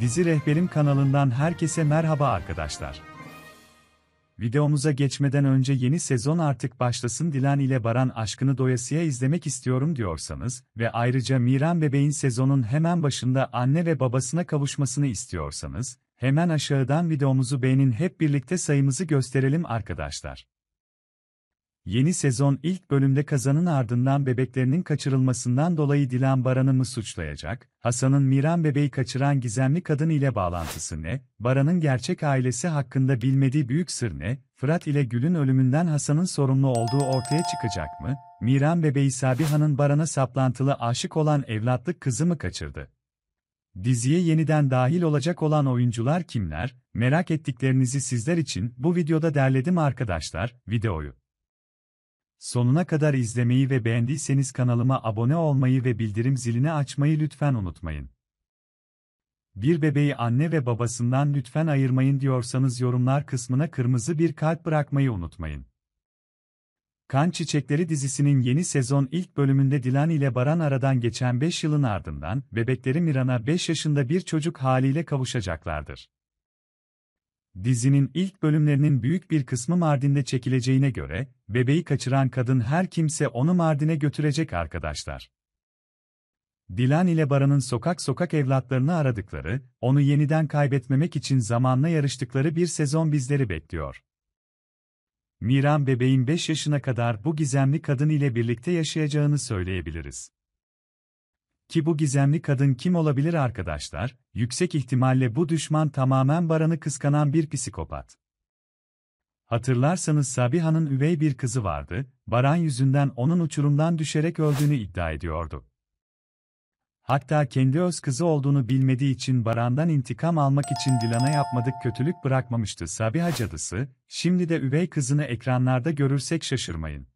Dizi Rehberim kanalından herkese merhaba arkadaşlar. Videomuza geçmeden önce yeni sezon artık başlasın Dilan ile Baran aşkını doyasıya izlemek istiyorum diyorsanız ve ayrıca Miran bebeğin sezonun hemen başında anne ve babasına kavuşmasını istiyorsanız, hemen aşağıdan videomuzu beğenin hep birlikte sayımızı gösterelim arkadaşlar. Yeni sezon ilk bölümde kazanın ardından bebeklerinin kaçırılmasından dolayı Dilan Baran'ı mı suçlayacak, Hasan'ın Miran bebeği kaçıran gizemli kadın ile bağlantısı ne, Baran'ın gerçek ailesi hakkında bilmediği büyük sır ne, Fırat ile Gül'ün ölümünden Hasan'ın sorumlu olduğu ortaya çıkacak mı, Miran bebeği Sabiha'nın Baran'a saplantılı aşık olan evlatlık kızı mı kaçırdı? Diziye yeniden dahil olacak olan oyuncular kimler? Merak ettiklerinizi sizler için bu videoda derledim arkadaşlar. Videoyu Sonuna kadar izlemeyi ve beğendiyseniz kanalıma abone olmayı ve bildirim zilini açmayı lütfen unutmayın. Bir bebeği anne ve babasından lütfen ayırmayın diyorsanız yorumlar kısmına kırmızı bir kalp bırakmayı unutmayın. Kan Çiçekleri dizisinin yeni sezon ilk bölümünde Dilan ile Baran aradan geçen 5 yılın ardından bebekleri Miran'a 5 yaşında bir çocuk haliyle kavuşacaklardır. Dizinin ilk bölümlerinin büyük bir kısmı Mardin'de çekileceğine göre, bebeği kaçıran kadın her kimse onu Mardin'e götürecek arkadaşlar. Dilan ile Baran'ın sokak sokak evlatlarını aradıkları, onu yeniden kaybetmemek için zamanla yarıştıkları bir sezon bizleri bekliyor. Miran bebeğin 5 yaşına kadar bu gizemli kadın ile birlikte yaşayacağını söyleyebiliriz. Ki bu gizemli kadın kim olabilir arkadaşlar? Yüksek ihtimalle bu düşman tamamen Baran'ı kıskanan bir psikopat. Hatırlarsanız Sabiha'nın üvey bir kızı vardı, Baran yüzünden onun uçurumdan düşerek öldüğünü iddia ediyordu. Hatta kendi öz kızı olduğunu bilmediği için Baran'dan intikam almak için Dilan'a yapmadık kötülük bırakmamıştı Sabiha cadısı, şimdi de üvey kızını ekranlarda görürsek şaşırmayın.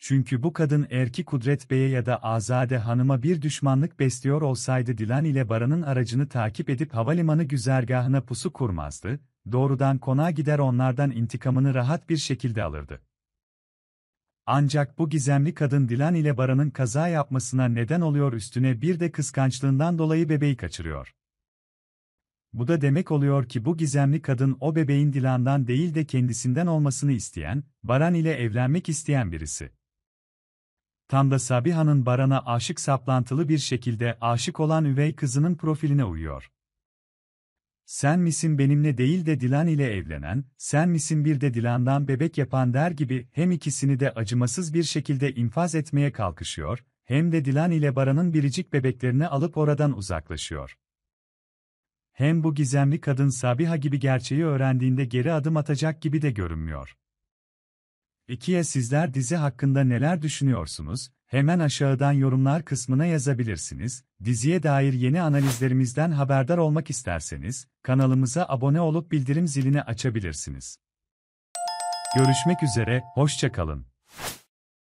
Çünkü bu kadın erki Kudret Bey'e ya da Azade Hanım'a bir düşmanlık besliyor olsaydı Dilan ile Baran'ın aracını takip edip havalimanı güzergahına pusu kurmazdı, doğrudan konağa gider onlardan intikamını rahat bir şekilde alırdı. Ancak bu gizemli kadın Dilan ile Baran'ın kaza yapmasına neden oluyor üstüne bir de kıskançlığından dolayı bebeği kaçırıyor. Bu da demek oluyor ki bu gizemli kadın o bebeğin Dilan'dan değil de kendisinden olmasını isteyen, Baran ile evlenmek isteyen birisi tam da Sabiha'nın Baran'a aşık saplantılı bir şekilde aşık olan üvey kızının profiline uyuyor. Sen misin benimle değil de Dilan ile evlenen, sen misin bir de Dilan'dan bebek yapan der gibi hem ikisini de acımasız bir şekilde infaz etmeye kalkışıyor, hem de Dilan ile Baran'ın biricik bebeklerini alıp oradan uzaklaşıyor. Hem bu gizemli kadın Sabiha gibi gerçeği öğrendiğinde geri adım atacak gibi de görünmüyor. 2'ye sizler dizi hakkında neler düşünüyorsunuz? Hemen aşağıdan yorumlar kısmına yazabilirsiniz. Diziye dair yeni analizlerimizden haberdar olmak isterseniz kanalımıza abone olup bildirim zilini açabilirsiniz. Görüşmek üzere, hoşçakalın.